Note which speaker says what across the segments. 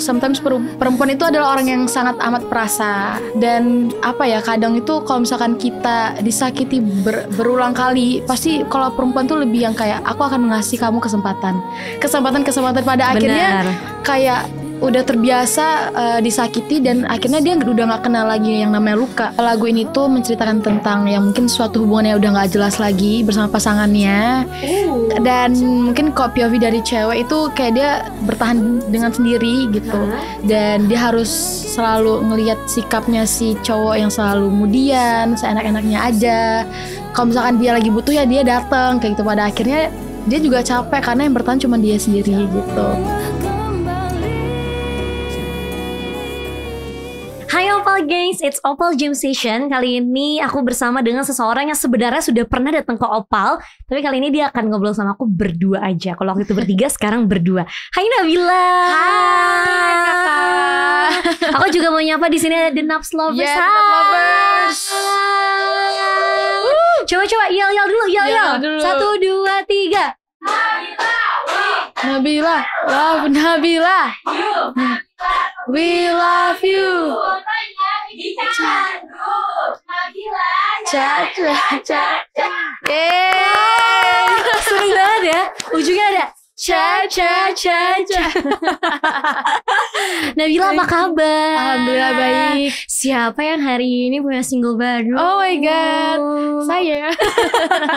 Speaker 1: sometimes perempuan itu adalah orang yang sangat amat perasa dan apa ya kadang itu kalau misalkan kita disakiti ber, berulang kali pasti kalau perempuan tuh lebih yang kayak aku akan ngasih kamu kesempatan kesempatan kesempatan pada Benar. akhirnya kayak udah terbiasa uh, disakiti dan akhirnya dia udah nggak kenal lagi yang namanya luka. Lagu ini tuh menceritakan tentang yang mungkin suatu hubungan yang udah nggak jelas lagi bersama pasangannya oh. dan mungkin kopi POV dari cewek itu kayak dia bertahan dengan sendiri gitu dan dia harus selalu ngelihat sikapnya si cowok yang selalu mudian seenak-enaknya aja. Kalau misalkan dia lagi butuh ya dia datang kayak gitu pada akhirnya dia juga capek karena yang bertahan cuma dia sendiri gitu. Halo guys, it's Opal Gym Session.
Speaker 2: Kali ini aku bersama dengan seseorang yang sebenarnya sudah pernah datang ke Opal, tapi kali ini dia akan ngobrol sama aku berdua aja. Kalau waktu itu bertiga, sekarang berdua. Hai Nabila. Hai Aku juga mau nyapa di sini ada The Naps Lovers. Yeah, The Naps Lovers. Coba-coba yel yel dulu, yel yel. Satu, dua,
Speaker 1: tiga. Nabila, love Nabila. We love you.
Speaker 2: Dicandu, Nabila,
Speaker 1: Caca, Caca. Yeay,
Speaker 2: banget ya. Ujungnya ada Ca, ca, Nabila apa kabar? Alhamdulillah baik. Siapa yang hari ini punya single
Speaker 1: baru? Oh my god, saya.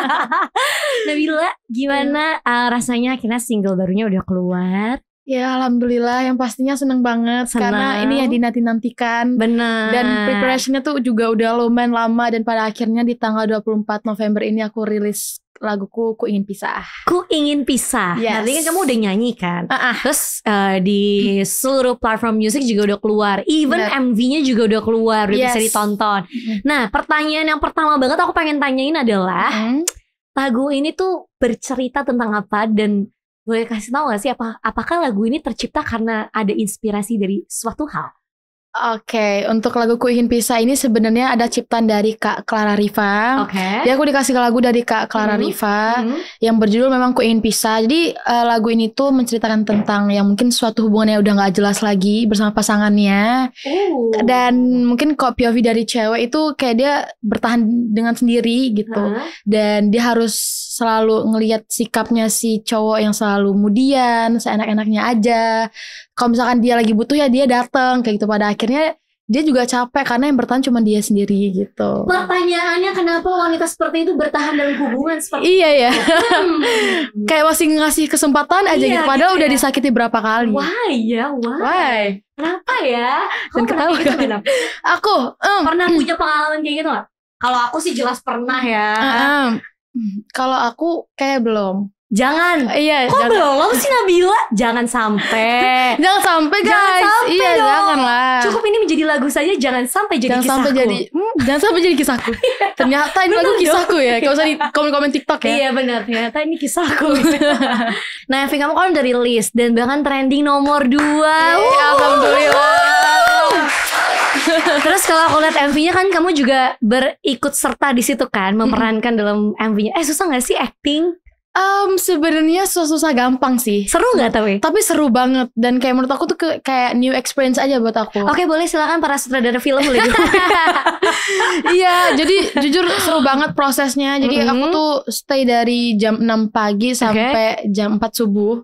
Speaker 2: Nabila,
Speaker 1: gimana iya. uh, rasanya akhirnya single barunya udah keluar? Ya alhamdulillah yang pastinya seneng banget seneng. karena ini yang dinanti-nantikan. Benar. Dan preparationnya tuh juga udah lumayan lama dan pada akhirnya di tanggal 24 November ini aku rilis laguku Ku Ingin Pisah.
Speaker 2: Ku Ingin Pisah. Yes. Nanti kan kamu udah nyanyi kan? Uh -uh. Terus uh, di seluruh platform music juga udah keluar. Even MV-nya juga udah keluar, udah yes. bisa ditonton. Mm -hmm. Nah, pertanyaan yang pertama banget aku pengen tanyain adalah mm -hmm. lagu ini tuh bercerita tentang apa dan boleh kasih tau gak sih apa apakah lagu ini tercipta karena ada inspirasi
Speaker 1: dari suatu hal? Oke, okay, untuk lagu Ku Ingin Pisah ini sebenarnya ada ciptaan dari Kak Clara Riva. Oke. Okay. Jadi aku dikasih lagu dari Kak Clara mm -hmm. Riva mm -hmm. yang berjudul memang Ku Ingin Pisah. Jadi uh, lagu ini tuh menceritakan tentang yang mungkin suatu hubungannya udah nggak jelas lagi bersama pasangannya. Ooh. Dan mungkin kok POV dari cewek itu kayak dia bertahan dengan sendiri gitu. Huh? Dan dia harus selalu ngelihat sikapnya si cowok yang selalu mudian, seenak-enaknya aja kalau misalkan dia lagi butuh ya dia datang kayak gitu pada akhirnya dia juga capek karena yang bertahan cuma dia sendiri gitu. Pertanyaannya kenapa wanita seperti itu bertahan dalam hubungan seperti Iya ya. Kayak masih ngasih kesempatan aja iya, gitu padahal iya. udah ya. disakiti berapa kali. Wah ya? wah. why? Kenapa ya? Kamu pernah kenapa? Gitu, kan? Aku um, pernah punya pengalaman kayak
Speaker 2: gitu gak? Kalau aku sih jelas pernah ya. Um,
Speaker 1: kalau aku kayak belum. Jangan. Iya, Kok jangan. belum sih Nabila? Jangan sampai. jangan sampai guys. Jangan sampai iya, dong. jangan lah. Cukup
Speaker 2: ini menjadi lagu saja jangan sampai jadi jangan kisahku. Sampai jadi, hmm, jangan sampai jadi kisahku. Iya. ternyata ini lagu kisahku ya. Kalau usah di komen-komen TikTok ya. Iya benar, ternyata ini kisahku. nah, Evi kamu kan dari list dan bahkan trending nomor 2. Iya, alhamdulillah. Terus kalau aku lihat MV-nya kan kamu juga
Speaker 1: berikut serta di situ kan, memerankan hmm. dalam MV-nya. Eh susah gak sih acting? Um, sebenarnya susah-susah gampang sih. Seru nggak tapi? Tapi seru banget dan kayak menurut aku tuh ke, kayak new experience aja buat aku. Oke, okay, boleh silakan para sutradara film lagi Iya, jadi jujur seru banget prosesnya. Jadi mm -hmm. aku tuh stay dari jam 6 pagi sampai okay. jam 4 subuh.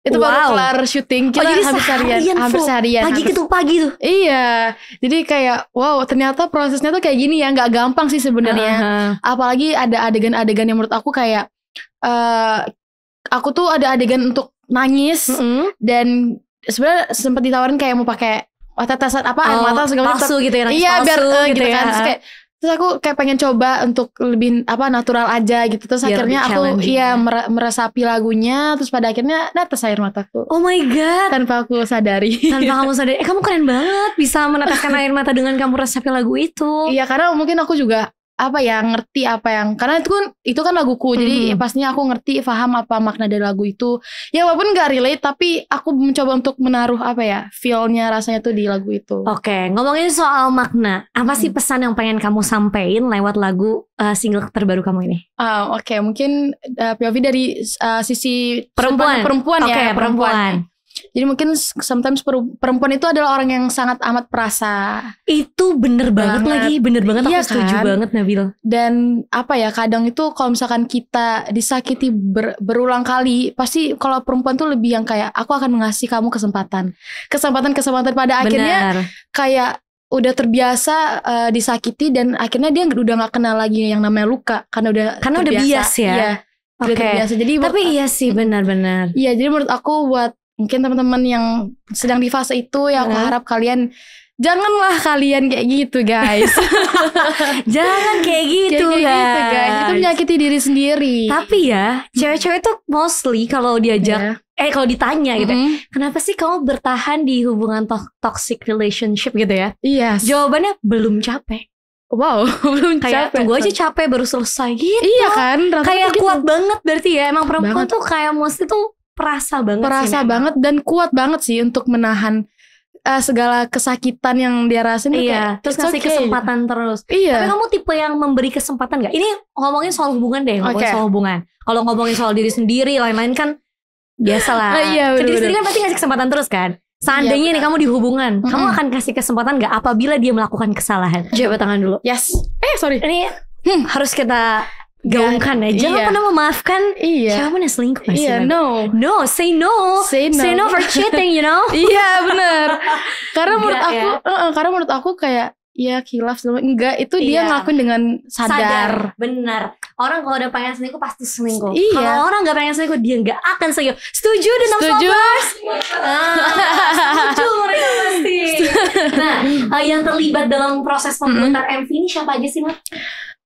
Speaker 1: Itu wow. baru kelar syuting kita oh, jadi habis seharian, seharian habis seharian. Pagi gitu pagi tuh. Iya. Jadi kayak wow, ternyata prosesnya tuh kayak gini ya, nggak gampang sih sebenarnya. Uh -huh. Apalagi ada adegan-adegan yang menurut aku kayak uh, aku tuh ada adegan untuk nangis mm -hmm. dan sebenarnya sempat ditawarin kayak mau pakai tetesan apa oh, air mata segala macam palsu gitu ya iya palsu, biar eh, gitu, gitu ya. kan terus kayak terus aku kayak pengen coba untuk lebih apa natural aja gitu terus biar akhirnya aku iya ya. meresapi lagunya terus pada akhirnya netes air mataku oh my god tanpa aku sadari tanpa kamu sadari eh kamu keren banget bisa meneteskan air mata dengan kamu resapi lagu itu iya karena mungkin aku juga apa ya ngerti apa yang karena itu kan itu kan laguku mm-hmm. jadi ya pastinya aku ngerti paham apa makna dari lagu itu ya walaupun gak relate tapi aku mencoba untuk menaruh apa ya feelnya rasanya tuh di lagu itu oke okay, ngomongin soal makna apa sih hmm. pesan yang pengen kamu
Speaker 2: sampaikan lewat lagu uh, single terbaru kamu ini
Speaker 1: uh, oke okay, mungkin uh, eh, POV dari uh, sisi perempuan perempuan okay, ya perempuan, perempuan. Jadi mungkin sometimes perempuan itu adalah orang yang sangat amat perasa. Itu bener banget, banget lagi, bener banget iya aku kan? setuju banget Nabil. Dan apa ya, kadang itu kalau misalkan kita disakiti ber, berulang kali, pasti kalau perempuan tuh lebih yang kayak aku akan mengasih kamu kesempatan. Kesempatan-kesempatan pada akhirnya kayak udah terbiasa uh, disakiti dan akhirnya dia udah nggak kenal lagi yang namanya luka karena udah karena terbiasa, udah bias ya. Iya, Oke. Okay. Jadi Tapi iya sih benar-benar. Iya, jadi menurut aku buat mungkin teman-teman yang sedang di fase itu ya aku harap kalian janganlah kalian kayak gitu guys jangan kayak gitu ya guys. guys itu menyakiti diri sendiri tapi ya cewek-cewek
Speaker 2: tuh mostly kalau diajak yeah. eh kalau ditanya gitu mm -hmm. kenapa sih kamu bertahan di hubungan to toxic relationship gitu ya iya yes. jawabannya belum capek Wow,
Speaker 1: belum kayak capek. tunggu aja capek baru selesai gitu. Iya kan, Kayak kayak gitu. kuat banget berarti ya. Emang perempuan banget. tuh kayak mesti tuh perasa banget perasa sih, banget dan kuat banget sih untuk menahan uh, segala kesakitan yang dia rasain iya kayak, terus kasih okay. kesempatan
Speaker 2: terus iya tapi kamu tipe yang memberi kesempatan nggak ini ngomongin soal hubungan deh ngomongin okay. soal hubungan kalau ngomongin soal diri sendiri lain-lain kan biasa lah uh, iya, diri sendiri kan pasti ngasih kesempatan terus kan seandainya iya, nih kamu dihubungan mm -hmm. kamu akan kasih kesempatan nggak apabila dia melakukan kesalahan Jawab tangan dulu yes eh sorry ini hmm. harus kita Iya, gaungkan aja iya. pernah memaafkan iya. siapa
Speaker 1: yang selingkuh masih iya, kan? no no say no say no, say no for cheating you know iya benar, karena Gak, menurut aku ya? uh, karena menurut aku kayak ya kilaf enggak itu iya. dia ngelakuin dengan sadar. sadar
Speaker 2: benar orang kalau udah pengen selingkuh pasti selingkuh iya. kalau orang nggak pengen selingkuh dia nggak akan selingkuh setuju dengan setuju ah, setuju mereka pasti nah eh, yang terlibat dalam proses pembuatan mm -hmm. MV ini siapa aja sih
Speaker 1: mas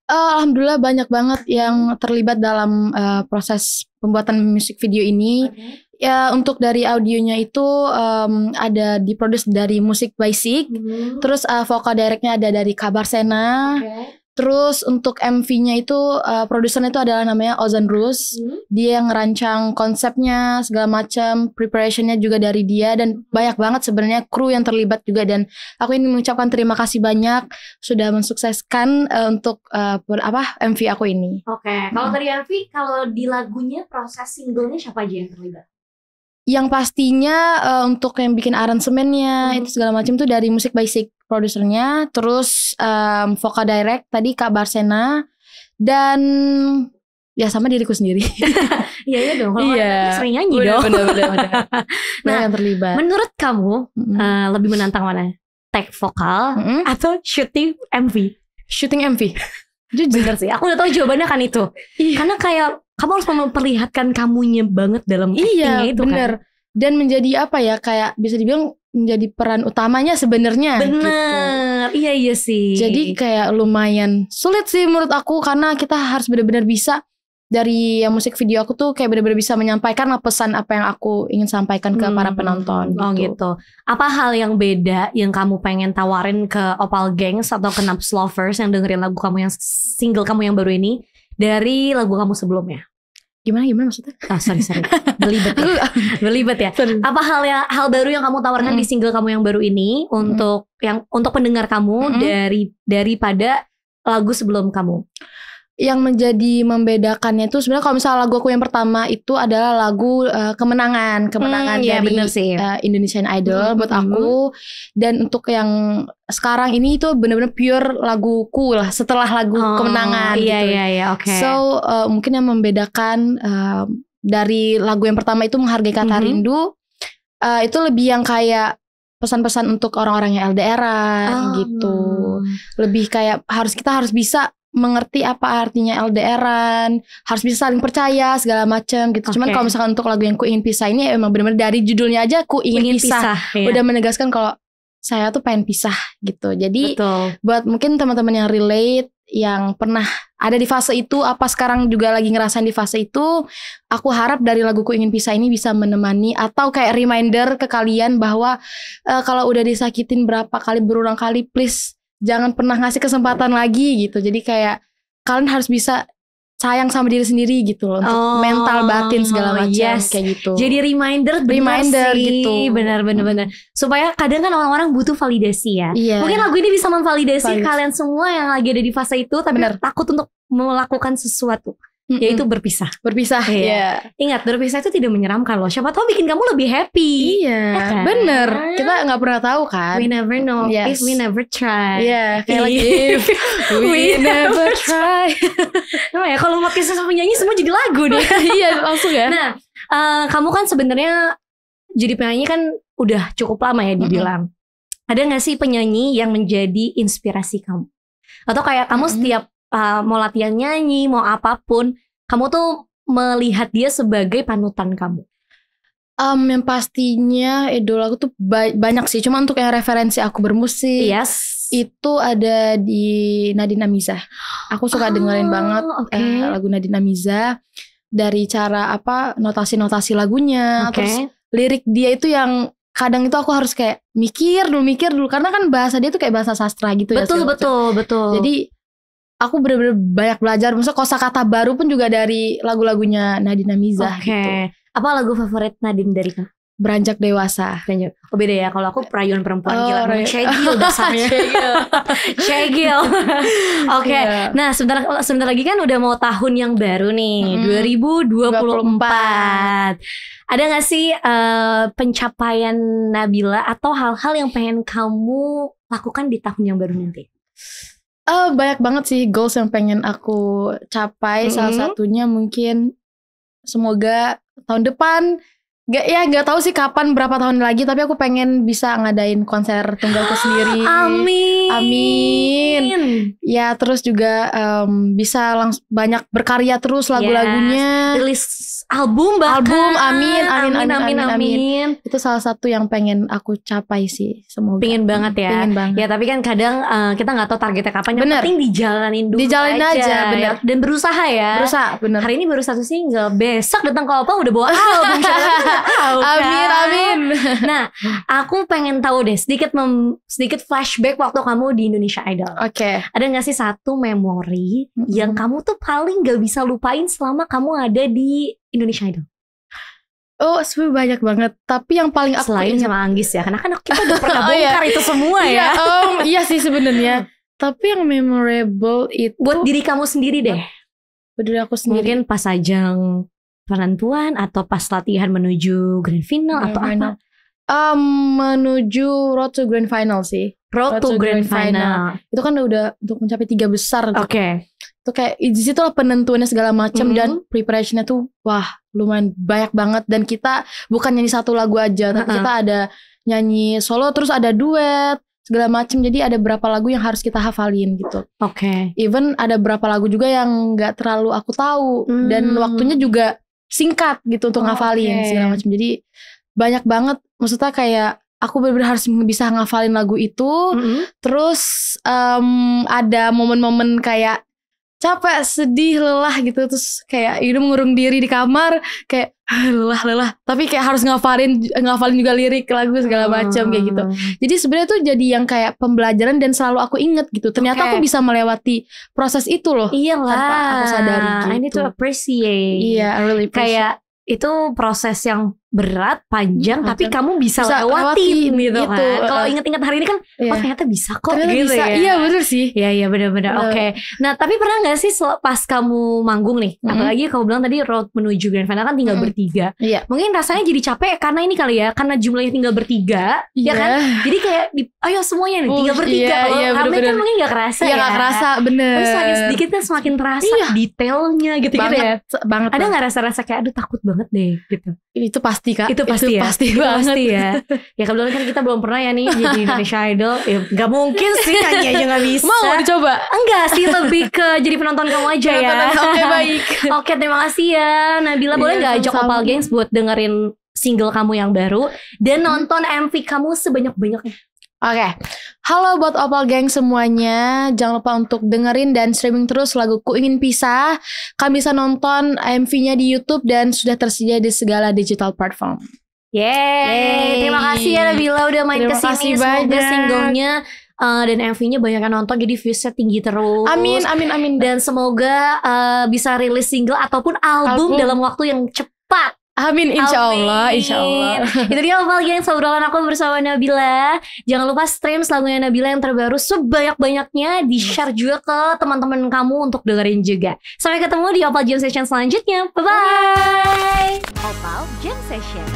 Speaker 1: Uh, Alhamdulillah banyak banget yang terlibat dalam uh, proses pembuatan musik video ini. Okay. Ya untuk dari audionya itu um, ada diproduksi dari musik basic, mm -hmm. terus uh, vokal directnya ada dari Kabar Sena. Okay Terus untuk MV-nya itu uh, produsernya itu adalah namanya Ozan Rus. Hmm. Dia yang ngerancang konsepnya segala macam, preparationnya juga dari dia dan banyak banget sebenarnya kru yang terlibat juga dan aku ingin mengucapkan terima kasih banyak sudah mensukseskan uh, untuk uh, apa MV aku ini.
Speaker 2: Oke, okay. kalau hmm. dari MV, kalau di lagunya proses singlenya siapa aja yang terlibat?
Speaker 1: yang pastinya uh, untuk yang bikin aransemennya hmm. itu segala macam tuh dari musik basic produsernya terus um, vokal Direct tadi Kak Barsena dan ya sama diriku sendiri iya iya dong kalau iya. sering nyanyi udah, dong bener, bener, bener.
Speaker 2: nah yang terlibat
Speaker 1: menurut kamu mm
Speaker 2: uh, lebih menantang mana tag vokal mm atau shooting MV shooting MV Jujur. Bener sih, aku udah tahu jawabannya kan itu. Iya. Karena kayak kamu harus memperlihatkan
Speaker 1: kamunya banget dalam iya, itu kan? bener. kan dan menjadi apa ya kayak bisa dibilang menjadi peran utamanya sebenarnya gitu. bener gitu. iya iya sih jadi kayak lumayan sulit sih menurut aku karena kita harus benar-benar bisa dari yang musik video aku tuh kayak benar-benar bisa menyampaikan lah pesan apa yang aku ingin sampaikan ke hmm. para penonton. Oh, gitu. Oh gitu. Apa
Speaker 2: hal yang beda yang kamu pengen tawarin ke Opal Gangs atau ke Naps Lovers yang dengerin lagu kamu yang single kamu yang baru ini dari lagu kamu sebelumnya. Gimana gimana maksudnya? Ah sorry sorry. Belibet. ya. Belibet ya. Sorry. Apa hal ya hal baru yang kamu tawarkan hmm. di single kamu yang baru ini untuk yang untuk pendengar kamu hmm. dari daripada
Speaker 1: lagu sebelum kamu? yang menjadi membedakannya itu sebenarnya kalau misalnya lagu aku yang pertama itu adalah lagu uh, kemenangan kemenangan hmm, iya, dari ya sih. Uh, Indonesian Idol hmm, buat hmm. aku dan untuk yang sekarang ini itu benar-benar pure laguku lah setelah lagu oh, kemenangan iya, gitu. Iya iya Okay. So uh, mungkin yang membedakan uh, dari lagu yang pertama itu menghargai kata -hmm. rindu uh, itu lebih yang kayak pesan-pesan untuk orang-orang yang LDR oh. gitu. Lebih kayak harus kita harus bisa mengerti apa artinya LDRan, harus bisa saling percaya segala macam gitu. Okay. Cuman kalau misalkan untuk lagu yang ku ingin pisah ini ya emang benar-benar dari judulnya aja ku ingin, ingin pisah, pisah ya. udah menegaskan kalau saya tuh pengen pisah gitu. Jadi Betul. buat mungkin teman-teman yang relate yang pernah ada di fase itu apa sekarang juga lagi ngerasain di fase itu, aku harap dari lagu ku ingin pisah ini bisa menemani atau kayak reminder ke kalian bahwa uh, kalau udah disakitin berapa kali berulang kali please jangan pernah ngasih kesempatan lagi gitu jadi kayak kalian harus bisa sayang sama diri sendiri gitu loh untuk oh, mental batin segala macam yes. kayak gitu jadi reminder reminder sih. gitu benar benar benar supaya
Speaker 2: kadang kan orang-orang butuh validasi ya yeah. mungkin lagu ini bisa memvalidasi validasi. kalian semua yang lagi ada di fase itu tapi bener. takut untuk melakukan sesuatu Ya Mm-mm. yaitu berpisah. Berpisah. Iya. Yeah. Ingat berpisah itu tidak menyeramkan loh. Siapa tahu bikin kamu lebih happy. Iya. Ya kan? Bener. Kita nggak
Speaker 1: pernah tahu kan. We never know yes. if we never try. Iya. Yeah, like iya. if we, we never try.
Speaker 2: nah ya kalau makin susah nyanyi semua jadi lagu deh. iya langsung ya. Nah uh, kamu kan sebenarnya jadi penyanyi kan udah cukup lama ya dibilang. Mm-hmm. Ada nggak sih penyanyi yang menjadi inspirasi kamu? Atau kayak kamu mm-hmm. setiap uh, mau latihan nyanyi, mau apapun, kamu tuh melihat dia sebagai panutan kamu?
Speaker 1: Um, yang pastinya idol aku tuh ba banyak sih. Cuma untuk yang referensi aku bermusik, yes. itu ada di Nadina Miza. Aku suka oh, dengerin banget okay. eh, lagu Nadina Miza dari cara apa notasi-notasi lagunya, okay. terus lirik dia itu yang kadang itu aku harus kayak mikir dulu mikir dulu karena kan bahasa dia tuh kayak bahasa sastra gitu betul, ya. Betul betul betul. Jadi aku bener-bener banyak belajar. Maksudnya kosakata baru pun juga dari lagu-lagunya Nadine Miza okay. gitu. Apa lagu favorit Nadine dari kamu? Beranjak dewasa. Beranjak. Oh beda ya. Kalau aku
Speaker 2: perayuan perempuan oh, gila. Right. Cegil dasarnya. Cegil. Oke. Okay. Iya. Yeah. Nah sebentar sebentar lagi kan udah mau tahun yang baru nih. Mm. 2024. 24. Ada gak sih uh, pencapaian Nabila atau hal-hal yang pengen kamu lakukan di tahun yang baru nanti?
Speaker 1: Uh, banyak banget sih goals yang pengen aku capai. Mm -hmm. Salah satunya mungkin semoga tahun depan Gak ya gak tahu sih kapan berapa tahun lagi tapi aku pengen bisa ngadain konser tunggalku sendiri. Amin. Amin. Ya terus juga um, bisa langsung banyak berkarya terus lagu-lagunya. Rilis album bahkan. Album amin amin amin amin, amin, Itu salah satu yang pengen aku capai
Speaker 2: sih semoga. Pengen banget ya. Pengen banget. Ya tapi kan kadang uh, kita nggak tahu targetnya kapan. Yang penting dijalanin dulu dijalanin aja. aja bener. Dan berusaha ya. Berusaha bener. Hari ini baru satu single, besok datang ke Opa udah bawa album tahu. Kan? Amin, amin. Nah, aku pengen tahu deh sedikit mem, sedikit flashback waktu kamu di Indonesia Idol. Oke. Okay. Ada nggak sih satu memori mm-hmm. yang kamu tuh paling gak bisa lupain selama kamu ada di Indonesia
Speaker 1: Idol? Oh sebenernya banyak banget Tapi yang paling aku Selain sama Anggis ya Karena kan kita udah pernah bongkar oh, iya. itu semua ya Iya, um, iya sih sebenarnya Tapi yang memorable itu Buat diri kamu sendiri deh Buat diri aku sendiri Mungkin pas ajang penentuan
Speaker 2: atau pas latihan menuju grand final grand atau final. apa?
Speaker 1: Um, menuju road to grand final sih. Road, road to, to grand, grand final. final. Itu kan udah untuk mencapai tiga besar. Oke. Okay. Itu kayak di situ lah penentuannya segala macam mm -hmm. dan mm-hmm. preparationnya tuh wah lumayan banyak banget dan kita bukan nyanyi satu lagu aja, tapi uh -huh. kita ada nyanyi solo terus ada duet segala macam jadi ada berapa lagu yang harus kita hafalin gitu. Oke. Okay. Even ada berapa lagu juga yang nggak terlalu aku tahu hmm. dan waktunya juga singkat gitu untuk oh, ngafalin okay. segala macam. Jadi banyak banget maksudnya kayak aku benar-benar harus bisa ngafalin lagu itu. Mm -hmm. Terus um, ada momen-momen kayak capek, sedih, lelah gitu terus kayak hidup mengurung diri di kamar kayak ah, lelah lelah tapi kayak harus ngafalin ngafalin juga lirik lagu segala macam hmm. kayak gitu. Hmm. Jadi sebenarnya tuh jadi yang kayak pembelajaran dan selalu aku inget gitu. Ternyata okay. aku bisa melewati proses itu loh. iya lah aku sadari gitu. I need to gitu.
Speaker 2: appreciate.
Speaker 1: Iya, yeah, really appreciate. Kayak
Speaker 2: itu proses yang berat panjang iya, tapi kamu bisa, bisa lewatin, gitu gitu. kalau inget-inget hari ini kan yeah. oh iya. ternyata bisa kok ternyata gitu bisa. ya iya bener sih iya iya benar-benar oke okay. nah tapi pernah nggak sih pas kamu manggung nih mm-hmm. apalagi kamu bilang tadi road menuju grand final kan tinggal mm-hmm. bertiga yeah. mungkin rasanya jadi capek karena ini kali ya karena jumlahnya tinggal bertiga yeah. ya iya. kan jadi kayak di, ayo semuanya nih tinggal oh, bertiga yeah, kalau yeah, kan mungkin nggak kerasa ya nggak kerasa bener Terus semakin sedikit kan semakin terasa yeah. detailnya gitu-gitu ya, banget, ya banget ada nggak rasa-rasa kayak aduh takut banget deh gitu itu pasti pasti kak itu pasti itu ya? pasti itu banget pasti ya ya kebetulan kan kita belum pernah ya nih jadi Indonesia Idol ya nggak mungkin sih kayaknya aja nggak bisa mau dicoba enggak sih lebih ke jadi penonton kamu aja ya oke okay, baik oke terima kasih ya Nabila boleh iya, nggak ajak Opal Gengs buat dengerin single kamu yang baru dan hmm. nonton MV kamu sebanyak-banyaknya
Speaker 1: Oke, okay. halo buat Opal Gang semuanya. Jangan lupa untuk dengerin dan streaming terus lagu Ku Ingin Pisah. Kalian bisa nonton MV-nya di YouTube dan sudah tersedia di segala digital platform.
Speaker 2: Yeay. Yeay. Terima kasih ya Nabila udah main Terima kesini. Terima kasih Semoga singlenya uh, dan MV-nya banyak yang nonton jadi viewsnya tinggi terus. Amin, amin, amin. Dan semoga uh, bisa rilis single ataupun album, album. dalam waktu yang cepat. Amin, insya Amin. Allah, insya Allah. Itu dia opal yang saudara aku bersama Nabila. Jangan lupa stream lagunya Nabila yang terbaru sebanyak-banyaknya. Di-share juga ke teman-teman kamu untuk dengerin juga. Sampai ketemu di Opal Jam Session selanjutnya. Bye-bye.
Speaker 1: Opal Jam Session.